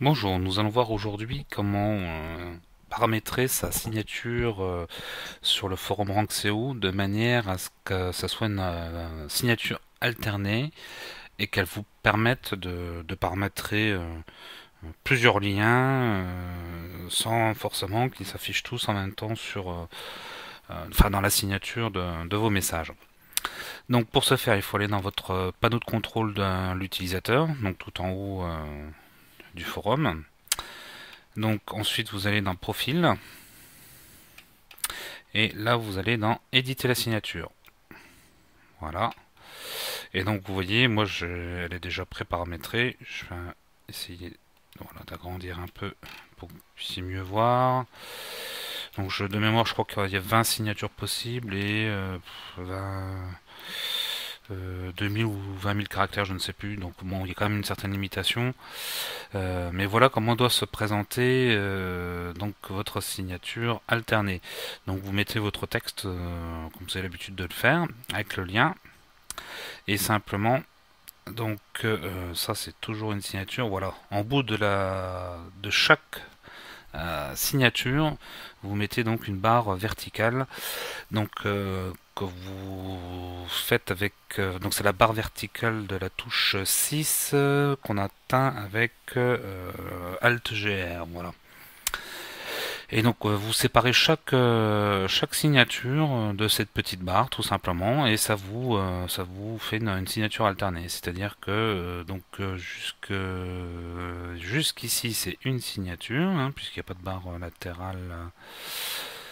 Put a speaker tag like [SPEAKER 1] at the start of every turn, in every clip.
[SPEAKER 1] Bonjour, nous allons voir aujourd'hui comment euh, paramétrer sa signature euh, sur le forum Rankseo de manière à ce que ça soit une euh, signature alternée et qu'elle vous permette de, paramétrer plusieurs liens sans forcément qu'ils s'affichent tous en même temps sur, enfin dans la signature de, de vos messages. Donc pour ce faire, il faut aller dans votre panneau de contrôle de l'utilisateur, donc tout en haut du forum. Donc ensuite vous allez dans profil et là vous allez dans éditer la signature. Voilà. Et donc vous voyez, moi je, elle est déjà pré Je vais essayer d'agrandir un peu pour que vous puissiez mieux voir. Donc je, de mémoire je crois qu'il y a 20 signatures possibles et euh, 2000 euh, ou 20 000 caractères, je ne sais plus. Donc bon, il y a quand même une certaine limitation. Euh, mais voilà comment doit se présenter euh, donc votre signature alternée. Donc vous mettez votre texte comme vous avez l'habitude de le faire avec le lien et simplement donc ça c'est toujours une signature. Voilà, en bout de la de chaque signature, vous mettez donc une barre verticale donc euh, que vous faites avec euh, donc c'est la barre verticale de la touche 6 euh, qu'on atteint avec alt Gr. voilà et donc euh, vous séparez chaque, euh, signature euh, de cette petite barre tout simplement et ça vous, ça vous fait une, signature alternée. C'est-à-dire que donc jusque jusqu'ici c'est une signature hein, puisqu'il n'y a pas de barre latérale,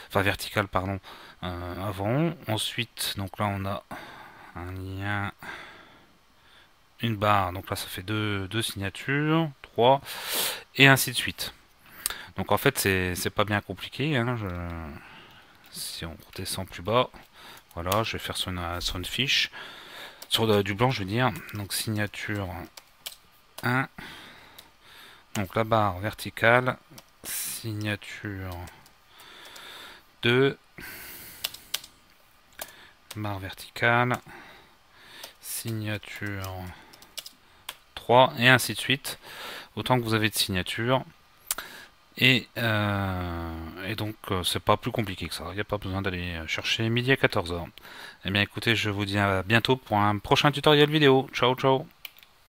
[SPEAKER 1] enfin verticale pardon, avant. Ensuite donc là on a un lien, une barre, donc là ça fait deux, deux signatures, trois et ainsi de suite. Donc en fait, c'est pas bien compliqué. Hein, si on descend plus bas, voilà, je vais faire sur une, fiche. Sur du blanc, je veux dire. Donc signature 1. Donc la barre verticale, signature 2. Barre verticale, signature 3, et ainsi de suite. Autant que vous avez de signature euh, et, donc, euh, c'est pas plus compliqué que ça. Il n'y a pas besoin d'aller euh, chercher midi à 14h. Eh bien, écoutez, je vous dis à bientôt pour un prochain tutoriel vidéo. Ciao, ciao